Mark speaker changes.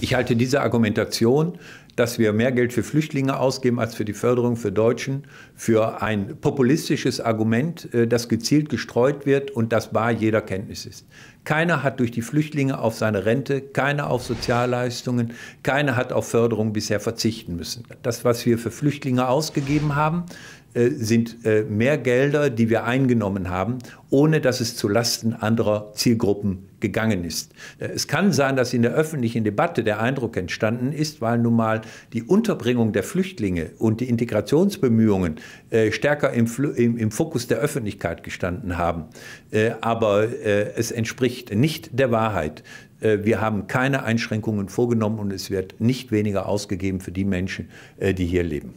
Speaker 1: Ich halte diese Argumentation, dass wir mehr Geld für Flüchtlinge ausgeben als für die Förderung für Deutschen, für ein populistisches Argument, äh, das gezielt gestreut wird und das bar jeder Kenntnis ist. Keiner hat durch die Flüchtlinge auf seine Rente, keiner auf Sozialleistungen, keiner hat auf Förderung bisher verzichten müssen. Das, was wir für Flüchtlinge ausgegeben haben, äh, sind äh, mehr Gelder, die wir eingenommen haben, ohne dass es zu Lasten anderer Zielgruppen gegangen ist. Äh, es kann sein, dass in der öffentlichen Debatte der Eindruck entstanden ist, weil nun mal die Unterbringung der Flüchtlinge und die Integrationsbemühungen stärker im, im, im Fokus der Öffentlichkeit gestanden haben. Aber es entspricht nicht der Wahrheit. Wir haben keine Einschränkungen vorgenommen und es wird nicht weniger ausgegeben für die Menschen, die hier leben.